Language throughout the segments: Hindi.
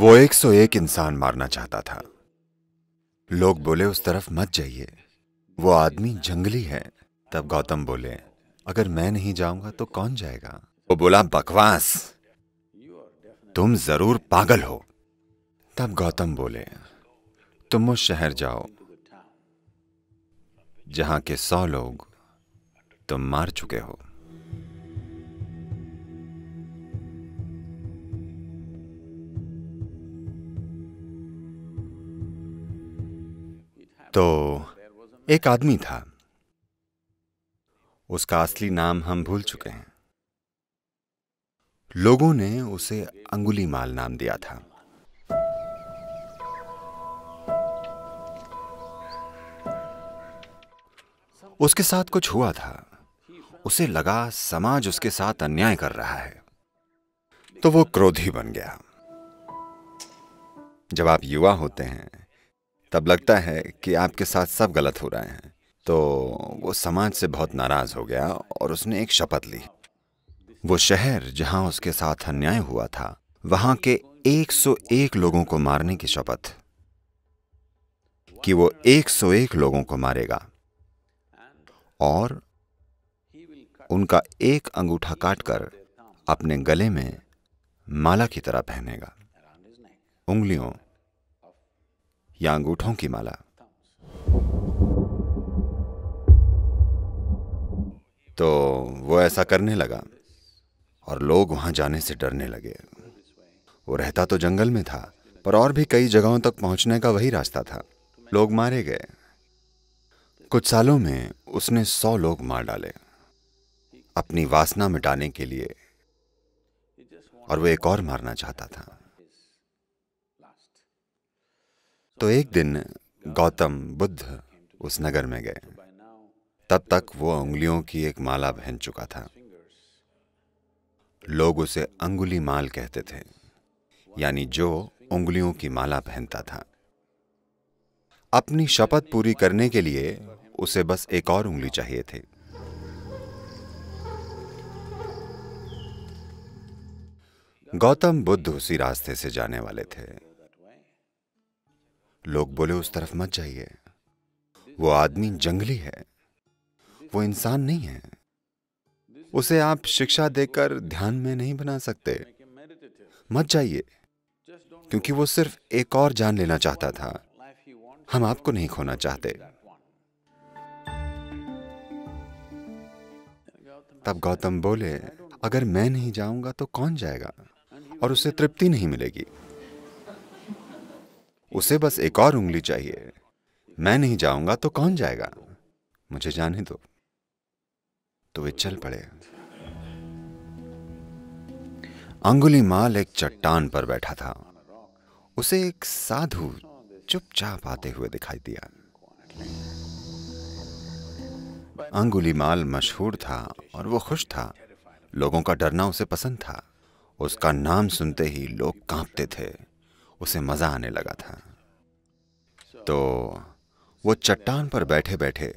वो एक सौ एक इंसान मारना चाहता था लोग बोले उस तरफ मत जाइए वो आदमी जंगली है तब गौतम बोले अगर मैं नहीं जाऊंगा तो कौन जाएगा वो बोला बकवास तुम जरूर पागल हो तब गौतम बोले तुम उस शहर जाओ जहां के सौ लोग तुम मार चुके हो तो एक आदमी था उसका असली नाम हम भूल चुके हैं लोगों ने उसे अंगुली माल नाम दिया था उसके साथ कुछ हुआ था उसे लगा समाज उसके साथ अन्याय कर रहा है तो वो क्रोधी बन गया जब आप युवा होते हैं तब लगता है कि आपके साथ सब गलत हो रहे हैं तो वो समाज से बहुत नाराज हो गया और उसने एक शपथ ली वो शहर जहां उसके साथ अन्याय हुआ था वहां के 101 लोगों को मारने की शपथ कि वो 101 लोगों को मारेगा और उनका एक अंगूठा काटकर अपने गले में माला की तरह पहनेगा उंगलियों यांगूठों की माला तो वो ऐसा करने लगा और लोग वहां जाने से डरने लगे वो रहता तो जंगल में था पर और भी कई जगहों तक पहुंचने का वही रास्ता था लोग मारे गए कुछ सालों में उसने सौ लोग मार डाले अपनी वासना मिटाने के लिए और वो एक और मारना चाहता था तो एक दिन गौतम बुद्ध उस नगर में गए तब तक वो उंगलियों की एक माला पहन चुका था लोग उसे अंगुली माल कहते थे यानी जो उंगलियों की माला पहनता था अपनी शपथ पूरी करने के लिए उसे बस एक और उंगली चाहिए थी गौतम बुद्ध उसी रास्ते से जाने वाले थे लोग बोले उस तरफ मत जाइए वो आदमी जंगली है वो इंसान नहीं है उसे आप शिक्षा देकर ध्यान में नहीं बना सकते मत जाइए क्योंकि वो सिर्फ एक और जान लेना चाहता था हम आपको नहीं खोना चाहते तब गौतम बोले अगर मैं नहीं जाऊंगा तो कौन जाएगा और उसे तृप्ति नहीं मिलेगी उसे बस एक और उंगली चाहिए मैं नहीं जाऊंगा तो कौन जाएगा मुझे जाने दो तो वे चल पड़े अंगुली माल एक चट्टान पर बैठा था उसे एक साधु चुपचाप आते हुए दिखाई दिया अंगुली माल मशहूर था और वो खुश था लोगों का डरना उसे पसंद था उसका नाम सुनते ही लोग कांपते थे उसे मजा आने लगा था तो वो चट्टान पर बैठे बैठे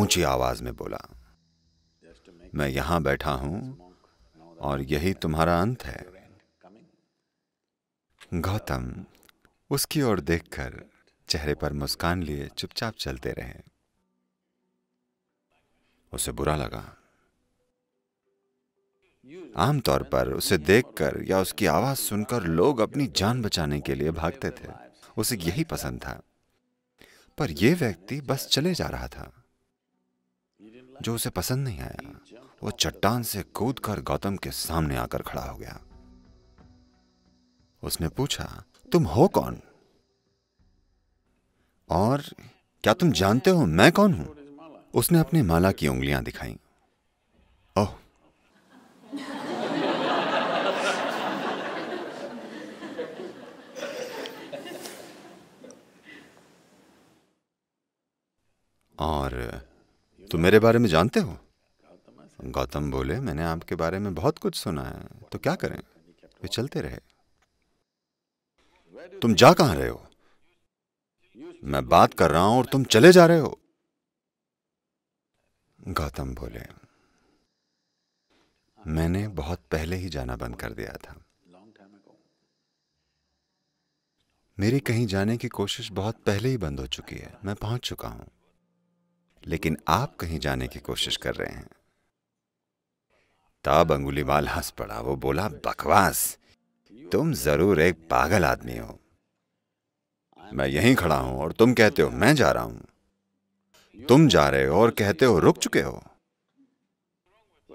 ऊंची आवाज में बोला मैं यहां बैठा हूं और यही तुम्हारा अंत है गौतम उसकी ओर देखकर चेहरे पर मुस्कान लिए चुपचाप चलते रहे उसे बुरा लगा आमतौर पर उसे देखकर या उसकी आवाज़ सुनकर लोग अपनी जान बचाने के लिए भागते थे उसे यही पसंद था पर यह व्यक्ति बस चले जा रहा था जो उसे पसंद नहीं आया वो चट्टान से कूद कर गौतम के सामने आकर खड़ा हो गया उसने पूछा तुम हो कौन और क्या तुम जानते हो मैं कौन हूं उसने अपनी माला की उंगलियां दिखाई ओह और तुम मेरे बारे में जानते हो गौतम बोले मैंने आपके बारे में बहुत कुछ सुना है तो क्या करें वे चलते रहे तुम जा कहां रहे हो मैं बात कर रहा हूं और तुम चले जा रहे हो गौतम बोले मैंने बहुत पहले ही जाना बंद कर दिया था मेरी कहीं जाने की कोशिश बहुत पहले ही बंद हो चुकी है मैं पहुंच चुका हूं लेकिन आप कहीं जाने की कोशिश कर रहे हैं तब अंगुलीवाल हंस पड़ा वो बोला बकवास तुम जरूर एक पागल आदमी हो मैं यहीं खड़ा हूं और तुम कहते हो मैं जा रहा हूं तुम जा रहे हो और कहते हो रुक चुके हो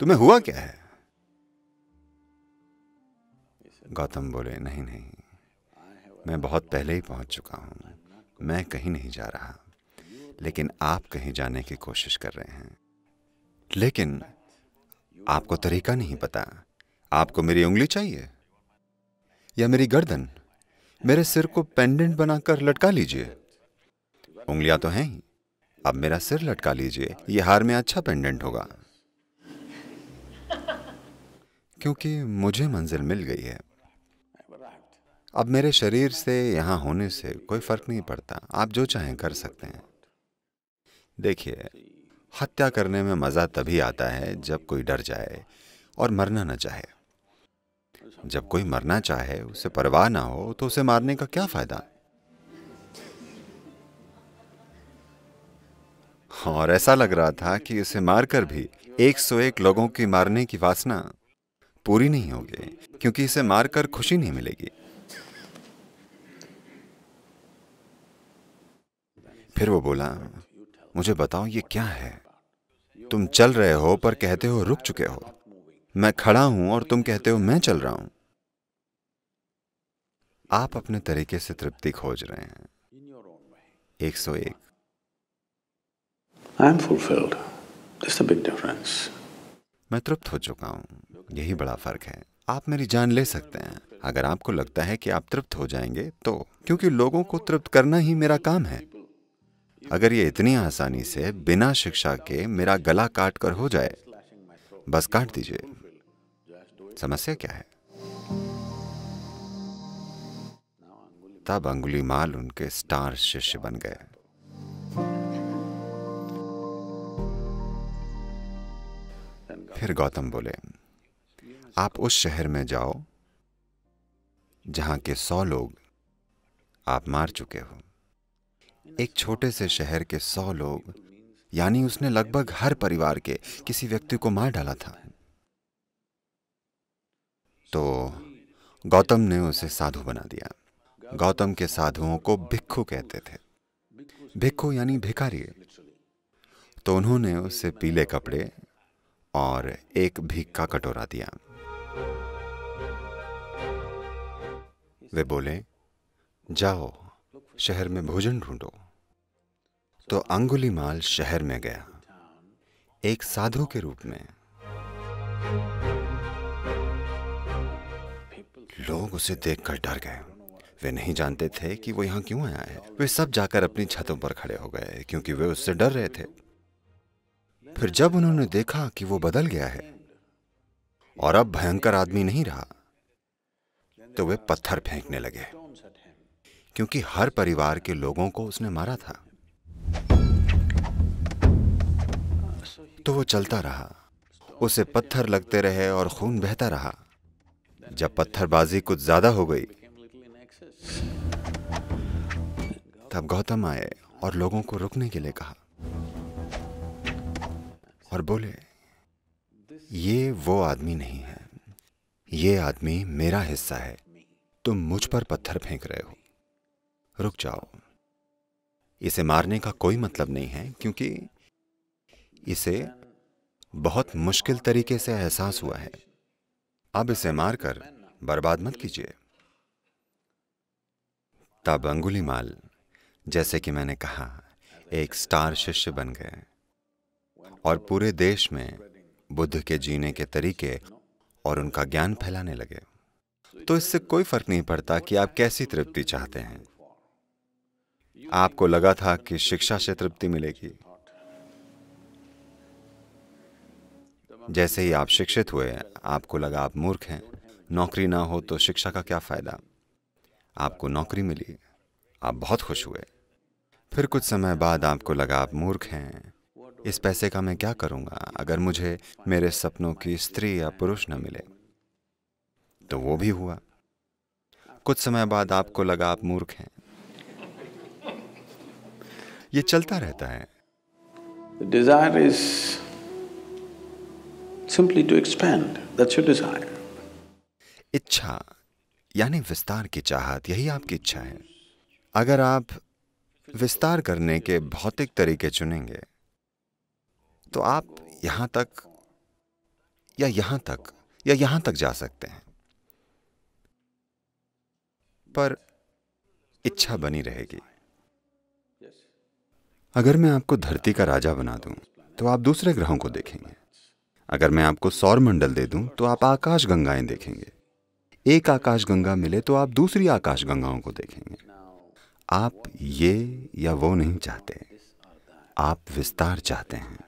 तुम्हें हुआ क्या है गौतम बोले नहीं नहीं मैं बहुत पहले ही पहुंच चुका हूं मैं कहीं नहीं जा रहा लेकिन आप कहीं जाने की कोशिश कर रहे हैं लेकिन आपको तरीका नहीं पता आपको मेरी उंगली चाहिए या मेरी गर्दन मेरे सिर को पेंडेंट बनाकर लटका लीजिए उंगलियां तो हैं ही अब मेरा सिर लटका लीजिए यह हार में अच्छा पेंडेंट होगा क्योंकि मुझे मंजिल मिल गई है अब मेरे शरीर से यहां होने से कोई फर्क नहीं पड़ता आप जो चाहें कर सकते हैं देखिए हत्या करने में मज़ा तभी आता है जब कोई डर जाए और मरना ना चाहे जब कोई मरना चाहे उसे परवाह ना हो तो उसे मारने का क्या फायदा और ऐसा लग रहा था कि उसे मारकर भी 101 लोगों की मारने की वासना पूरी नहीं होगी क्योंकि इसे मारकर खुशी नहीं मिलेगी फिर वो बोला मुझे बताओ ये क्या है तुम चल रहे हो पर कहते हो रुक चुके हो मैं खड़ा हूं और तुम कहते हो मैं चल रहा हूं आप अपने तरीके से तृप्ति खोज रहे हैं 101 I fulfilled. That's the big difference. मैं तृप्त हो चुका हूं यही बड़ा फर्क है आप मेरी जान ले सकते हैं अगर आपको लगता है कि आप तृप्त हो जाएंगे तो क्योंकि लोगों को तृप्त करना ही मेरा काम है अगर ये इतनी आसानी से बिना शिक्षा के मेरा गला काट कर हो जाए बस काट दीजिए समस्या क्या है तब अंगुली माल उनके स्टार शिष्य बन गए फिर गौतम बोले आप उस शहर में जाओ जहां के सौ लोग आप मार चुके हो एक छोटे से शहर के सौ लोग यानी उसने लगभग हर परिवार के किसी व्यक्ति को मार डाला था तो गौतम ने उसे साधु बना दिया गौतम के साधुओं को भिक्खु कहते थे भिक्खु यानी भिखारी तो उन्होंने उसे पीले कपड़े और एक भीख का कटोरा दिया वे बोले जाओ शहर में भोजन ढूंढो तो अंगुलीमाल शहर में गया एक साधु के रूप में लोग उसे देखकर डर गए वे नहीं जानते थे कि वो यहां क्यों आया है वे सब जाकर अपनी छतों पर खड़े हो गए क्योंकि वे उससे डर रहे थे फिर जब उन्होंने देखा कि वो बदल गया है और अब भयंकर आदमी नहीं रहा तो वे पत्थर फेंकने लगे क्योंकि हर परिवार के लोगों को उसने मारा था तो वो चलता रहा उसे पत्थर लगते रहे और खून बहता रहा जब पत्थरबाजी कुछ ज्यादा हो गई तब गौतम आए और लोगों को रुकने के लिए कहा और बोले ये वो आदमी नहीं है ये आदमी मेरा हिस्सा है तुम मुझ पर पत्थर फेंक रहे हो रुक जाओ इसे मारने का कोई मतलब नहीं है क्योंकि इसे बहुत मुश्किल तरीके से एहसास हुआ है अब इसे मारकर बर्बाद मत कीजिए तब अंगुली माल जैसे कि मैंने कहा एक स्टार शिष्य बन गए और पूरे देश में बुद्ध के जीने के तरीके और उनका ज्ञान फैलाने लगे तो इससे कोई फर्क नहीं पड़ता कि आप कैसी तृप्ति चाहते हैं आपको लगा था कि शिक्षा से तृप्ति मिलेगी जैसे ही आप शिक्षित हुए आपको लगा आप मूर्ख हैं नौकरी ना हो तो शिक्षा का क्या फायदा आपको नौकरी मिली आप बहुत खुश हुए फिर कुछ समय बाद आपको लगा आप मूर्ख हैं इस पैसे का मैं क्या करूंगा अगर मुझे मेरे सपनों की स्त्री या पुरुष न मिले तो वो भी हुआ कुछ समय बाद आपको लगा आप मूर्ख हैं ये चलता रहता है desire is simply to expand that's desire इच्छा यानी विस्तार की चाहत यही आपकी इच्छा है अगर आप विस्तार करने के भौतिक तरीके चुनेंगे तो आप यहां तक या यहां तक या यहां तक जा सकते हैं पर इच्छा बनी रहेगी अगर मैं आपको धरती का राजा बना दूं, तो आप दूसरे ग्रहों को देखेंगे अगर मैं आपको सौर मंडल दे दूं, तो आप आकाश गंगाएं देखेंगे एक आकाश गंगा मिले तो आप दूसरी आकाश गंगाओं को देखेंगे आप ये या वो नहीं चाहते आप विस्तार चाहते हैं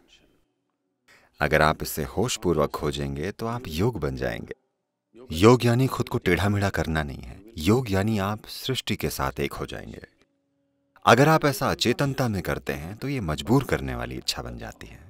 अगर आप इसे होशपूर्वक खोजेंगे तो आप योग बन जाएंगे योग यानी खुद को टेढ़ा मेढ़ा करना नहीं है योग यानी आप सृष्टि के साथ एक हो जाएंगे अगर आप ऐसा अचेतनता में करते हैं तो ये मजबूर करने वाली इच्छा बन जाती है